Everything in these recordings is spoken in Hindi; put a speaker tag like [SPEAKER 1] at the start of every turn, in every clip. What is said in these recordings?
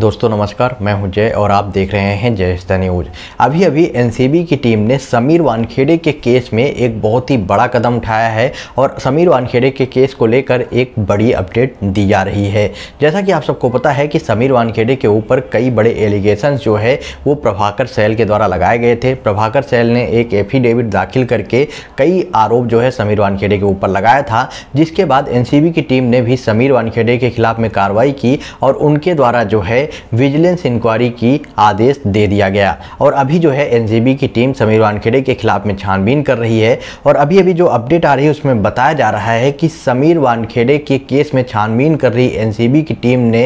[SPEAKER 1] दोस्तों नमस्कार मैं हूं जय और आप देख रहे हैं जय स्त न्यूज अभी अभी एनसीबी की टीम ने समीर वानखेड़े के केस में एक बहुत ही बड़ा कदम उठाया है और समीर वानखेड़े के केस को लेकर एक बड़ी अपडेट दी जा रही है जैसा कि आप सबको पता है कि समीर वानखेड़े के ऊपर कई बड़े एलिगेशन जो है वो प्रभाकर सैल के द्वारा लगाए गए थे प्रभाकर सैल ने एक एफिडेविट दाखिल करके कई आरोप जो है समीर वानखेड़े के ऊपर लगाया था जिसके बाद एन की टीम ने भी समीर वानखेड़े के खिलाफ में कार्रवाई की और उनके द्वारा जो है विजिलेंस इंक्वायरी की आदेश दे दिया गया और अभी जो है एनसीबी की टीम समीर वानखेड़े के खिलाफ में छानबीन कर रही है और अभी अभी जो अपडेट आ रही है उसमें बताया जा रहा है कि समीर वानखेड़े के केस में छानबीन कर रही एनसीबी की टीम ने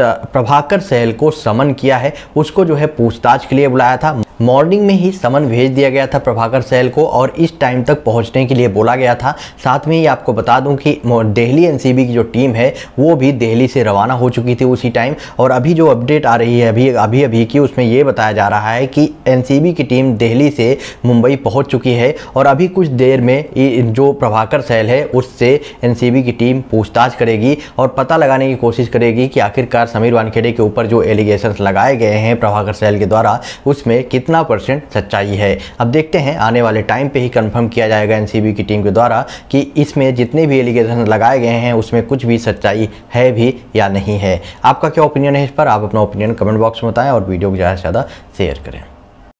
[SPEAKER 1] प्रभाकर सहल को समन किया है उसको जो है पूछताछ के लिए बुलाया था मॉर्निंग में ही समन भेज दिया गया था प्रभाकर सैल को और इस टाइम तक पहुंचने के लिए बोला गया था साथ में ही आपको बता दूं कि दिल्ली एनसीबी की जो टीम है वो भी दिल्ली से रवाना हो चुकी थी उसी टाइम और अभी जो अपडेट आ रही है अभी अभी अभी की उसमें ये बताया जा रहा है कि एन की टीम दिल्ली से मुंबई पहुँच चुकी है और अभी कुछ देर में जो प्रभाकर सैल है उससे एन की टीम पूछताछ करेगी और पता लगाने की कोशिश करेगी कि आखिरकार समीर वानखेड़े के ऊपर जो एलिगेशन लगाए गए हैं प्रभाकर सैल के द्वारा उसमें कितने कितना परसेंट सच्चाई है अब देखते हैं आने वाले टाइम पे ही कंफर्म किया जाएगा एनसीबी की टीम के द्वारा कि इसमें जितने भी एलिगेशन लगाए गए हैं उसमें कुछ भी सच्चाई है भी या नहीं है आपका क्या ओपिनियन है इस पर आप अपना ओपिनियन कमेंट बॉक्स में बताएं और वीडियो को ज़्यादा से ज़्यादा शेयर करें